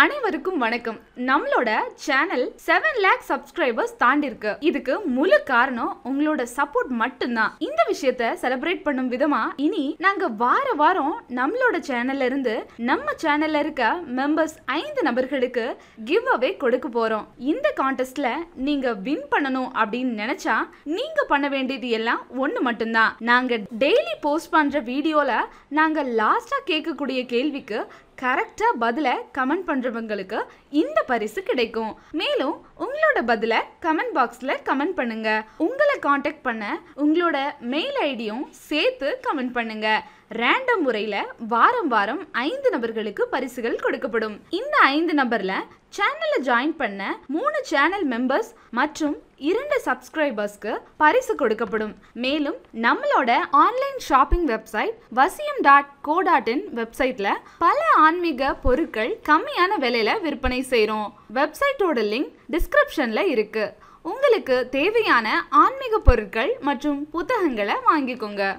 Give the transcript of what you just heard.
அனைவருக்கும் வணக்கம் நம்மளோட சேனல் செவன் லேக் சப்ஸ்கிரைபர்ஸ் தாண்டி இருக்கு இதுக்கு முழு காரணம் உங்களோட சப்போர்ட் மட்டும்தான் இந்த விஷயத்த செலிப்ரேட் பண்ணும் விதமா இனி நாங்க வார வாரம் நம்மளோட சேனல்ல இருந்து நம்ம சேனல்ல இருக்க மெம்பர்ஸ் ஐந்து நபர்களுக்கு கிவ் அவே கொடுக்க போறோம் இந்த கான்டெஸ்ட்ல நீங்க வின் பண்ணணும் அப்படின்னு நினைச்சா நீங்க பண்ண வேண்டியது எல்லாம் ஒண்ணு மட்டும்தான் நாங்க டெய்லி போஸ்ட் பண்ற வீடியோல நாங்க லாஸ்டா கேட்கக்கூடிய கேள்விக்கு கரெக்டாக பதிலை கமெண்ட் பண்ணுறவங்களுக்கு இந்த பரிசு கிடைக்கும் மேலும் உங்களோட பதிலை கமெண்ட் பாக்ஸில் கமெண்ட் பண்ணுங்க உங்களை காண்டாக்ட் பண்ண உங்களோட மெயில் ஐடியும் சேர்த்து கமெண்ட் பண்ணுங்க ரேண்டம் முறையில் வாரம் வாரம் ஐந்து நபர்களுக்கு பரிசுகள் கொடுக்கப்படும் இந்த ஐந்து நபரில் சேனலில் ஜாயின் பண்ண மூணு சேனல் மெம்பர்ஸ் மற்றும் இரண்டு சப்ஸ்கிரைபர்ஸ்க்கு பரிசு கொடுக்கப்படும் மேலும் நம்மளோட online shopping website Vasiyam dot co dot in வெப்சைட்டில் பல ஆன்மீக பொருட்கள் கம்மியான விலையில் விற்பனை செய்கிறோம் வெப்சைட்டோட லிங்க் டிஸ்கிரிப்ஷன்ல இருக்குது உங்களுக்கு தேவையான ஆன்மீக பொருட்கள் மற்றும் புத்தகங்களை வாங்கிக்கோங்க